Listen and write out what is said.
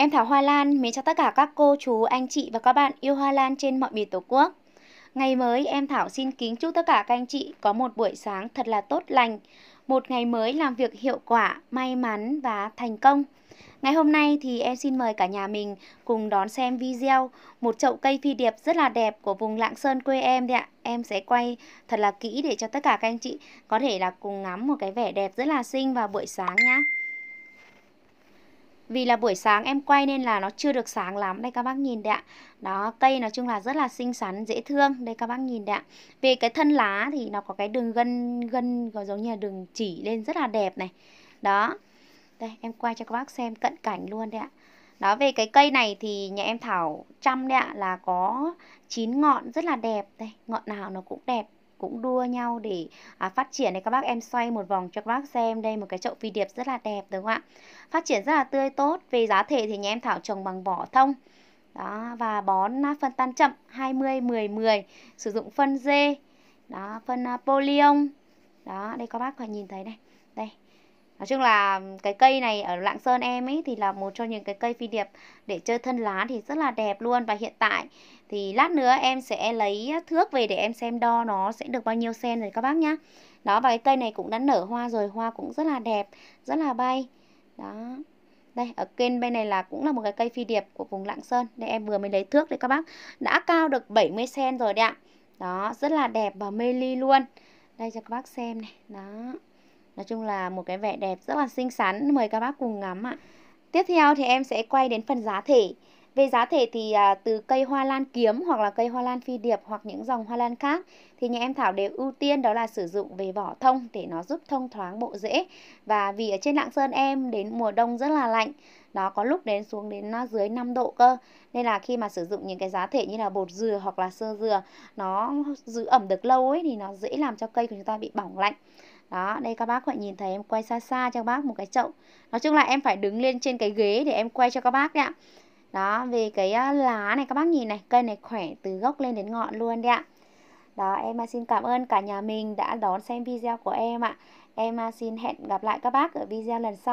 Em Thảo Hoa Lan mến chào tất cả các cô, chú, anh chị và các bạn yêu Hoa Lan trên mọi miền Tổ quốc. Ngày mới em Thảo xin kính chúc tất cả các anh chị có một buổi sáng thật là tốt lành, một ngày mới làm việc hiệu quả, may mắn và thành công. Ngày hôm nay thì em xin mời cả nhà mình cùng đón xem video một chậu cây phi điệp rất là đẹp của vùng Lạng Sơn quê em đấy ạ. Em sẽ quay thật là kỹ để cho tất cả các anh chị có thể là cùng ngắm một cái vẻ đẹp rất là xinh vào buổi sáng nhá. Vì là buổi sáng em quay nên là nó chưa được sáng lắm Đây các bác nhìn đấy ạ Đó cây nói chung là rất là xinh xắn, dễ thương Đây các bác nhìn đấy ạ Về cái thân lá thì nó có cái đường gân gân có giống như là đường chỉ lên rất là đẹp này Đó Đây em quay cho các bác xem cận cảnh luôn đấy ạ đó về cái cây này thì nhà em Thảo chăm đấy ạ là có chín ngọn rất là đẹp đây, ngọn nào nó cũng đẹp cũng đua nhau để à, phát triển này các bác em xoay một vòng cho các bác xem đây một cái chậu phi điệp rất là đẹp đúng không ạ phát triển rất là tươi tốt về giá thể thì nhà em thảo trồng bằng vỏ thông đó và bón phân tan chậm 20 10 10 sử dụng phân dê đó phân à, polyon đó đây các bác có nhìn thấy đây đây Nói chung là cái cây này ở Lạng Sơn em ấy thì là một trong những cái cây phi điệp để chơi thân lá thì rất là đẹp luôn và hiện tại thì lát nữa em sẽ lấy thước về để em xem đo nó sẽ được bao nhiêu sen rồi các bác nhá. Đó và cái cây này cũng đã nở hoa rồi, hoa cũng rất là đẹp, rất là bay. Đó. Đây, ở kênh bên này là cũng là một cái cây phi điệp của vùng Lạng Sơn. Đây em vừa mới lấy thước đấy các bác. Đã cao được 70 cm rồi đấy ạ. Đó, rất là đẹp và mê ly luôn. Đây cho các bác xem này. Đó. Nói chung là một cái vẻ đẹp rất là xinh xắn, mời các bác cùng ngắm ạ. Tiếp theo thì em sẽ quay đến phần giá thể. Về giá thể thì à, từ cây hoa lan kiếm hoặc là cây hoa lan phi điệp hoặc những dòng hoa lan khác thì nhà em Thảo đều ưu tiên đó là sử dụng về vỏ thông để nó giúp thông thoáng bộ rễ. Và vì ở trên Lạng Sơn em đến mùa đông rất là lạnh, nó có lúc đến xuống đến à, dưới 5 độ cơ. Nên là khi mà sử dụng những cái giá thể như là bột dừa hoặc là sơ dừa nó giữ ẩm được lâu ấy thì nó dễ làm cho cây của chúng ta bị bỏng lạnh. Đó, đây các bác có nhìn thấy em quay xa xa cho các bác một cái chậu. Nói chung là em phải đứng lên trên cái ghế để em quay cho các bác ạ đó về cái ờ, lá này các bác nhìn này cây này khỏe từ gốc lên đến ngọn luôn đấy ạ đó em à, xin cảm ơn cả nhà mình đã đón xem video của em ạ em à, xin hẹn gặp lại các bác ở video lần sau